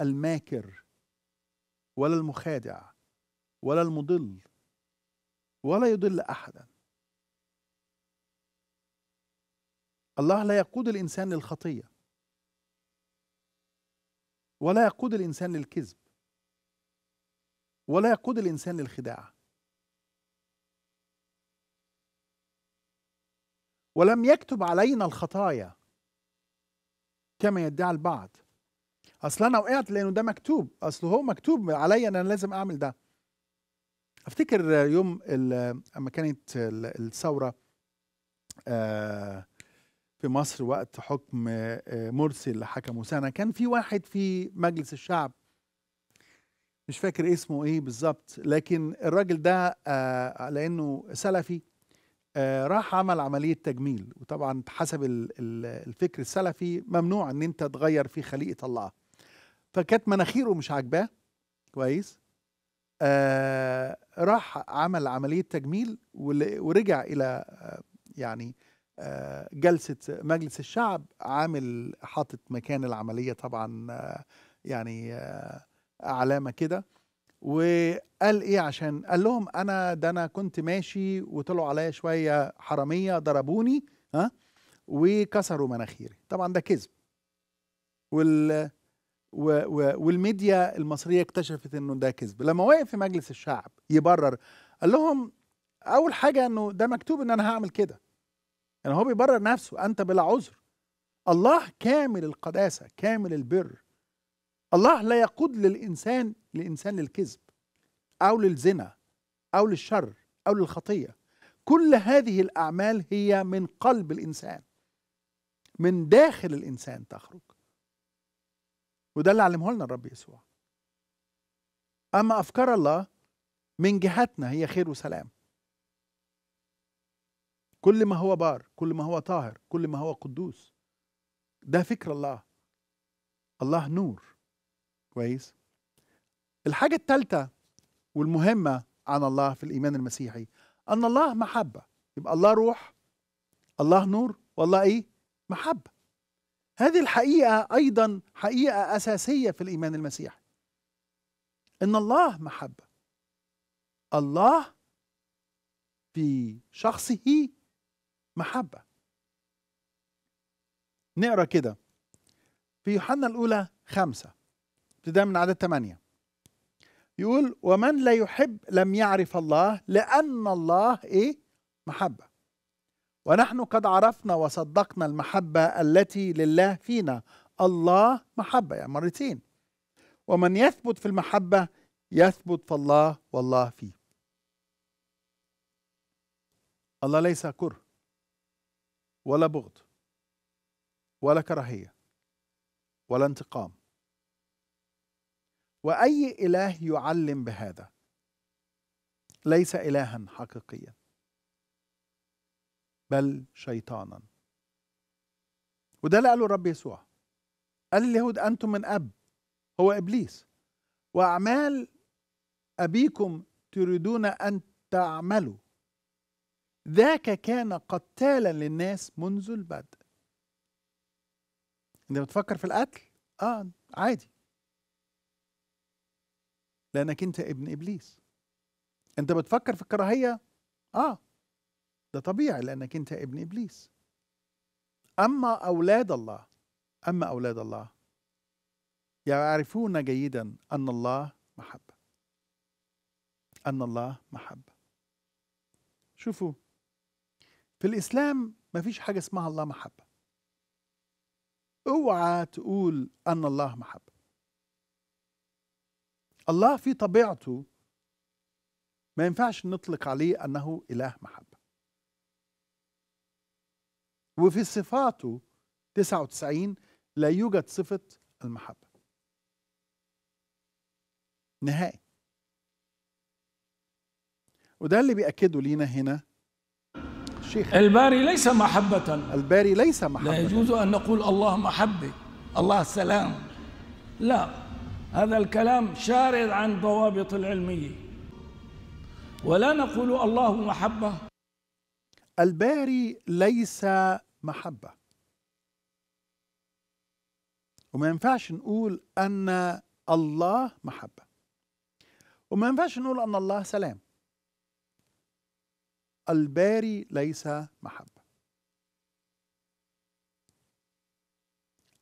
الماكر ولا المخادع ولا المضل ولا يضل احدا الله لا يقود الانسان للخطيه ولا يقود الانسان للكذب ولا يقود الانسان للخداع ولم يكتب علينا الخطايا كما يدعي البعض اصل انا وقعت لانه ده مكتوب اصل هو مكتوب عليا انا لازم اعمل ده افتكر يوم اما كانت الثوره آه في مصر وقت حكم آه، مرسي اللي حكمه سنه كان في واحد في مجلس الشعب مش فاكر اسمه ايه بالظبط لكن الراجل ده آه، لانه سلفي آه، راح عمل عمليه تجميل وطبعا حسب الفكر السلفي ممنوع ان انت تغير في خليقه الله فكانت مناخيره مش عاجباه كويس راح عمل عمليه تجميل ورجع الى يعني جلسه مجلس الشعب عامل حاطط مكان العمليه طبعا يعني علامه كده وقال ايه عشان قال لهم انا ده انا كنت ماشي وطلعوا عليا شويه حراميه ضربوني ها وكسروا مناخيري طبعا ده كذب وال و و والميديا المصريه اكتشفت انه ده كذب لما وقف في مجلس الشعب يبرر قال لهم اول حاجه انه ده مكتوب ان انا هعمل كده يعني هو بيبرر نفسه انت بلا عذر الله كامل القداسه كامل البر الله لا يقود للانسان الانسان للكذب او للزنا او للشر او للخطيه كل هذه الاعمال هي من قلب الانسان من داخل الانسان تخرج وده اللي علمه لنا الرب يسوع اما افكار الله من جهتنا هي خير وسلام كل ما هو بار كل ما هو طاهر كل ما هو قدوس ده فكر الله الله نور كويس الحاجة الثالثة والمهمة عن الله في الإيمان المسيحي أن الله محبة يبقى الله روح الله نور والله إيه محبة هذه الحقيقة أيضا حقيقة أساسية في الإيمان المسيحي إن الله محبة الله في شخصه محبة نقرا كده في يوحنا الأولى خمسة ابتداء من عدد ثمانية يقول ومن لا يحب لم يعرف الله لأن الله إيه محبة ونحن قد عرفنا وصدقنا المحبة التي لله فينا الله محبة يعني مرتين ومن يثبت في المحبة يثبت في الله والله فيه الله ليس كره ولا بغض ولا كراهية ولا انتقام وأي إله يعلم بهذا ليس إلها حقيقيا بل شيطانا وده اللي قاله الرب يسوع قال اليهود أنتم من أب هو إبليس وأعمال أبيكم تريدون أن تعملوا ذاك كان قتالا للناس منذ البدء انت بتفكر في القتل اه عادي لانك انت ابن ابليس انت بتفكر في الكراهيه اه ده طبيعي لانك انت ابن ابليس اما اولاد الله اما اولاد الله يعرفون جيدا ان الله محبه ان الله محبه شوفوا في الإسلام مفيش حاجة اسمها الله محبة اوعى تقول أن الله محبة الله في طبيعته ما ينفعش نطلق عليه أنه إله محبة وفي صفاته 99 لا يوجد صفة المحبة نهائي وده اللي بيأكده لينا هنا شيخ الباري ليس محبة الباري ليس محبة لا يجوز أن نقول الله محبة الله سلام لا هذا الكلام شارد عن ضوابط العلمية ولا نقول الله محبة الباري ليس محبة وما ينفعش نقول أن الله محبة وما ينفعش نقول أن الله سلام الباري ليس محبة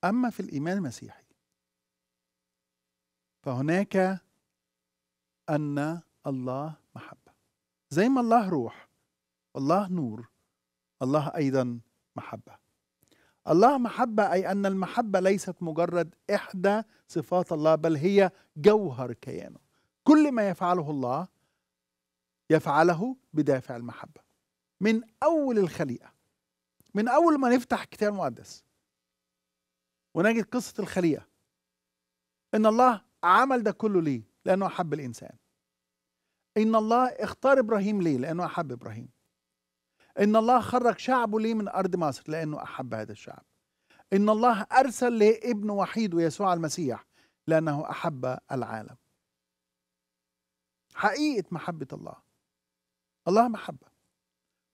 أما في الإيمان المسيحي فهناك أن الله محبة زي ما الله روح الله نور الله أيضا محبة الله محبة أي أن المحبة ليست مجرد إحدى صفات الله بل هي جوهر كيانه كل ما يفعله الله يفعله بدافع المحبة من أول الخليقة من أول ما نفتح الكتاب المقدس ونجد قصة الخليقة إن الله عمل ده كله ليه؟ لأنه أحب الإنسان إن الله اختار إبراهيم ليه؟ لأنه أحب إبراهيم إن الله خرج شعبه ليه من أرض مصر؟ لأنه أحب هذا الشعب إن الله أرسل لابن وحيده يسوع المسيح لأنه أحب العالم حقيقة محبة الله الله محبة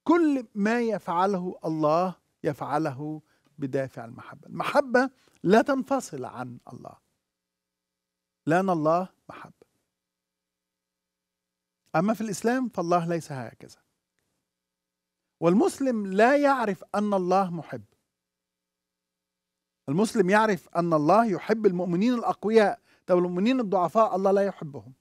كل ما يفعله الله يفعله بدافع المحبة المحبة لا تنفصل عن الله لأن الله محبة أما في الإسلام فالله ليس هكذا والمسلم لا يعرف أن الله محب المسلم يعرف أن الله يحب المؤمنين الأقوياء طب المؤمنين الضعفاء الله لا يحبهم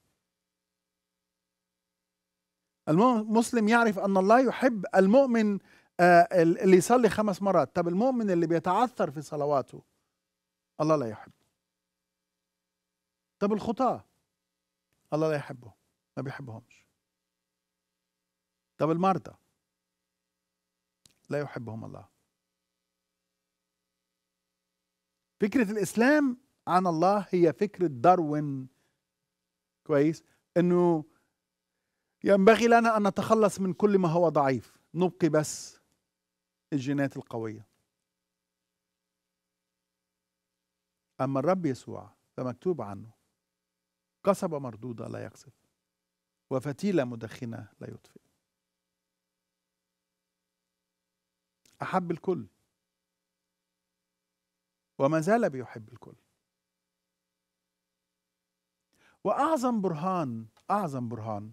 المسلم يعرف أن الله يحب المؤمن آه، اللي يصلي خمس مرات طب المؤمن اللي بيتعثر في صلواته الله لا يحبه طب الخطاة الله لا يحبه ما بيحبهمش طب المرضى لا يحبهم الله فكرة الإسلام عن الله هي فكرة داروين كويس انه ينبغي لنا أن نتخلص من كل ما هو ضعيف نبقي بس الجينات القوية أما الرب يسوع فمكتوب عنه قصبة مردودة لا يقصف وفتيلة مدخنة لا يطفئ أحب الكل وما زال بيحب الكل وأعظم برهان أعظم برهان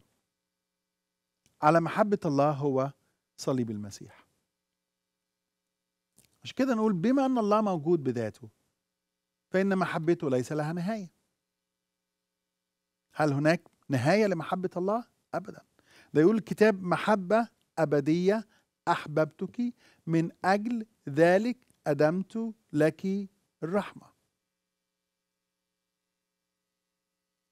على محبة الله هو صليب المسيح مش كده نقول بما أن الله موجود بذاته فإن محبته ليس لها نهاية هل هناك نهاية لمحبة الله؟ أبدا ده يقول الكتاب محبة أبدية أحببتك من أجل ذلك أدمت لك الرحمة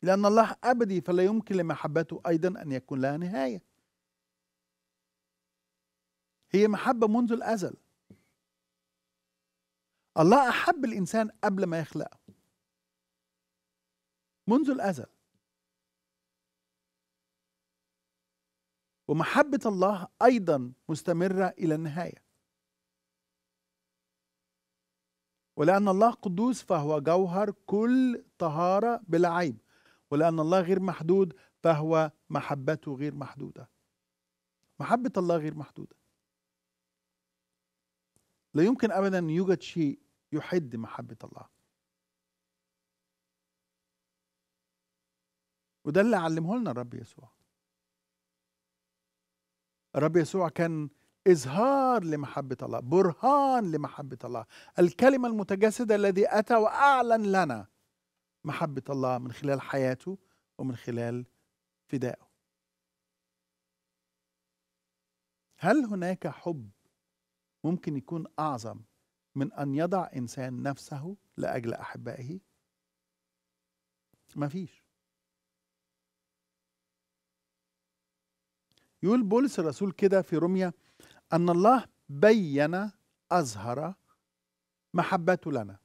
لأن الله أبدي فلا يمكن لمحبته أيضا أن يكون لها نهاية هي محبة منذ الأزل الله أحب الإنسان قبل ما يخلقه منذ الأزل ومحبة الله أيضا مستمرة إلى النهاية ولأن الله قدوس فهو جوهر كل طهارة بلا عيب ولأن الله غير محدود فهو محبته غير محدودة محبة الله غير محدودة لا يمكن ابدا ان يوجد شيء يحد محبه الله وده اللي علمه لنا الرب يسوع الرب يسوع كان إظهار لمحبة الله برهان لمحبة الله الكلمة المتجسدة الذي أتى وأعلن لنا محبة الله من خلال حياته ومن خلال فدائه هل هناك حب ممكن يكون اعظم من ان يضع انسان نفسه لاجل احبائه مفيش يقول بولس الرسول كده في روميا ان الله بين اظهر محبته لنا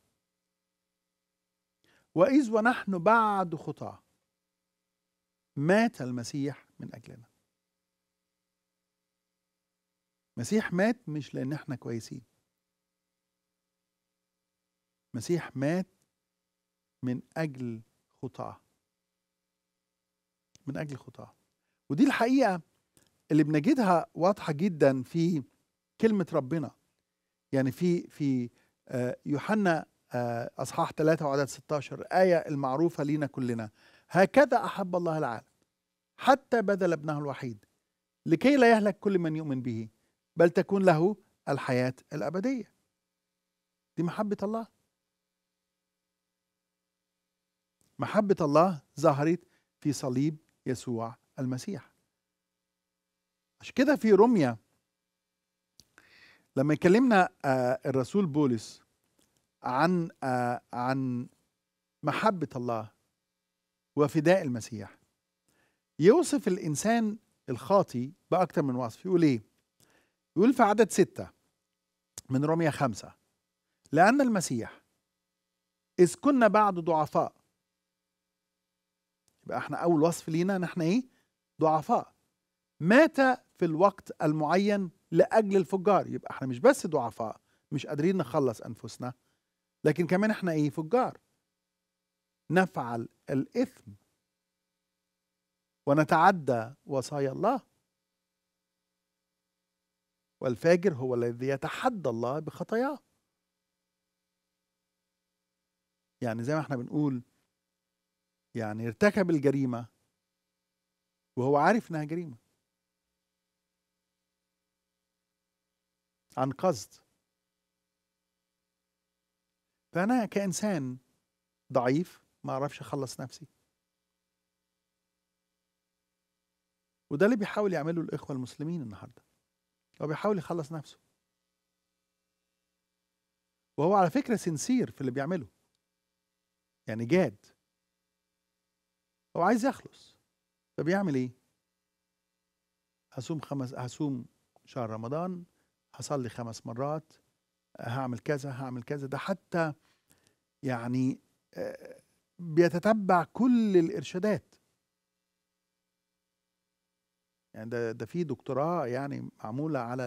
واذ ونحن بعد خطاه مات المسيح من اجلنا مسيح مات مش لان احنا كويسين مسيح مات من اجل خطاه من اجل خطاه ودي الحقيقه اللي بنجدها واضحه جدا في كلمه ربنا يعني في في آه، يوحنا آه، اصحاح 3 وعدد 16 ايه المعروفه لينا كلنا هكذا احب الله العالم حتى بذل ابنه الوحيد لكي لا يهلك كل من يؤمن به بل تكون له الحياة الأبدية دي محبة الله محبة الله ظهرت في صليب يسوع المسيح عشان كده في رمية لما يكلمنا آه، الرسول بولس عن آه، عن محبة الله وفداء المسيح يوصف الإنسان الخاطي بأكثر من وصف يقول إيه يقول في عدد ستة من رمية خمسة لأن المسيح إذ كنا بعد ضعفاء يبقى احنا أول وصف لينا إن احنا إيه؟ ضعفاء مات في الوقت المعين لأجل الفجار يبقى احنا مش بس ضعفاء مش قادرين نخلص أنفسنا لكن كمان احنا إيه؟ فجار نفعل الإثم ونتعدى وصايا الله والفاجر هو الذي يتحدى الله بخطاياه يعني زي ما احنا بنقول يعني ارتكب الجريمة وهو عارف انها جريمة عن قصد فأنا كإنسان ضعيف ما أعرفش أخلص نفسي وده اللي بيحاول يعمله الإخوة المسلمين النهارده هو بيحاول يخلص نفسه وهو على فكرة سنسير في اللي بيعمله يعني جاد هو عايز يخلص فبيعمل ايه هصوم خمس هصوم شهر رمضان هصلي خمس مرات هعمل كذا هعمل كذا ده حتى يعني آه، بيتتبع كل الارشادات يعني ده ده في دكتوراه يعني معموله على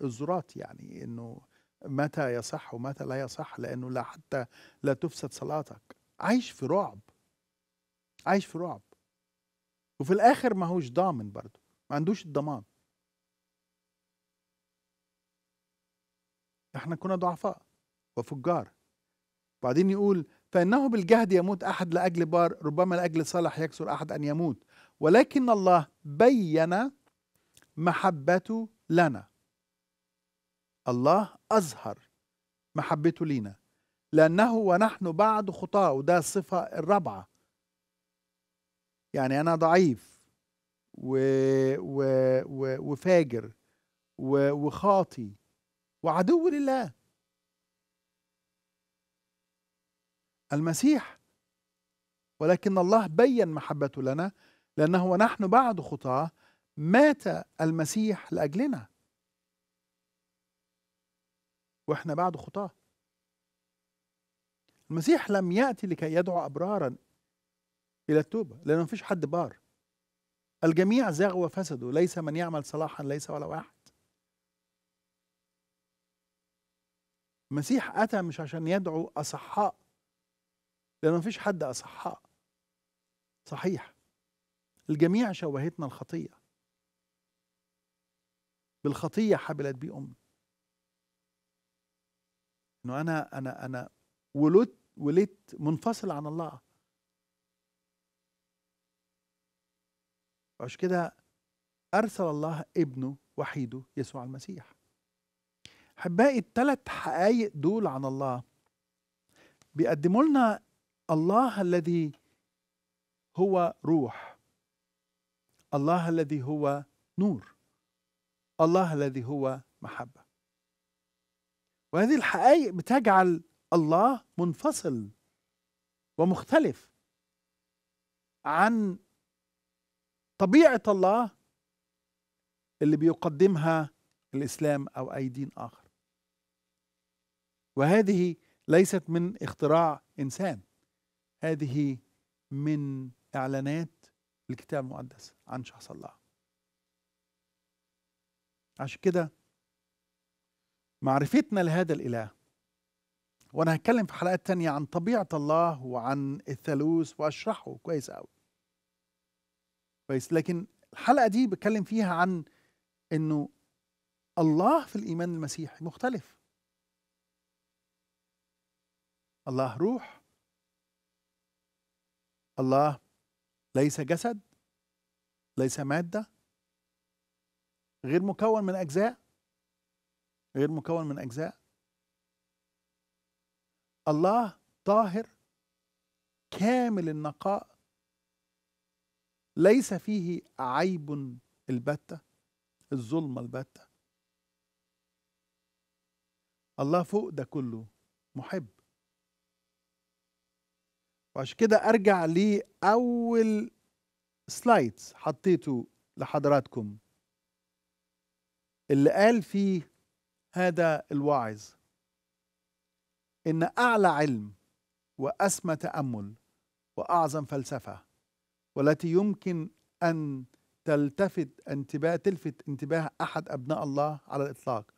الزراط يعني انه متى يصح ومتى لا يصح لانه لا حتى لا تفسد صلاتك عايش في رعب عايش في رعب وفي الاخر ما هوش ضامن برضه ما عندوش الضمان احنا كنا ضعفاء وفجار بعدين يقول فانه بالجهد يموت احد لاجل بار ربما لاجل صالح يكسر احد ان يموت ولكن الله بين محبته لنا الله أظهر محبته لينا لأنه ونحن بعد خطاة وده الصفة الرابعة يعني أنا ضعيف و... و... و... وفاجر و... وخاطي وعدو لله المسيح ولكن الله بين محبته لنا لأنه ونحن بعد خطاة مات المسيح لأجلنا وإحنا بعد خطاة المسيح لم يأتي لكي يدعو أبرارا إلى التوبة لأنه فيش حد بار الجميع زاغوا وفسدوا ليس من يعمل صلاحا ليس ولا واحد المسيح أتى مش عشان يدعو أصحاء لأنه فيش حد أصحاء صحيح الجميع شوهتنا الخطية بالخطية حبلت بي أمي إنه أنا أنا أنا ولدت ولدت منفصل عن الله عشان كده أرسل الله ابنه وحيده يسوع المسيح أحبائي الثلاث حقائق دول عن الله بيقدموا لنا الله الذي هو روح الله الذي هو نور الله الذي هو محبه وهذه الحقائق بتجعل الله منفصل ومختلف عن طبيعه الله اللي بيقدمها الاسلام او اي دين اخر وهذه ليست من اختراع انسان هذه من اعلانات الكتاب المقدس عن شخص الله عشان كده معرفتنا لهذا الإله وأنا هتكلم في حلقات تانية عن طبيعة الله وعن الثالوث وأشرحه كويس أوي كويس لكن الحلقة دي بتكلم فيها عن إنه الله في الإيمان المسيحي مختلف الله روح الله ليس جسد ليس مادة غير مكون من أجزاء غير مكون من أجزاء الله طاهر كامل النقاء ليس فيه عيب البتة الظلمة البتة الله فوق ده كله محب وعشان كده ارجع لاول سلايد حطيته لحضراتكم اللي قال فيه هذا الواعظ ان اعلى علم واسمى تامل واعظم فلسفه والتي يمكن ان تلتفت انتباه تلفت انتباه احد ابناء الله على الاطلاق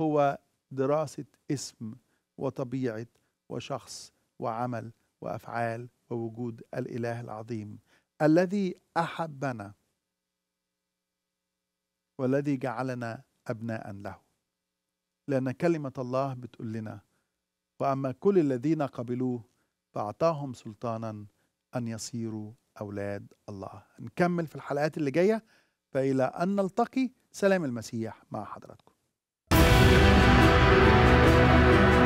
هو دراسه اسم وطبيعه وشخص وعمل وافعال ووجود الاله العظيم الذي احبنا والذي جعلنا ابناء له لان كلمه الله بتقول لنا واما كل الذين قبلوه فاعطاهم سلطانا ان يصيروا اولاد الله نكمل في الحلقات اللي جايه فإلى أن نلتقي سلام المسيح مع حضراتكم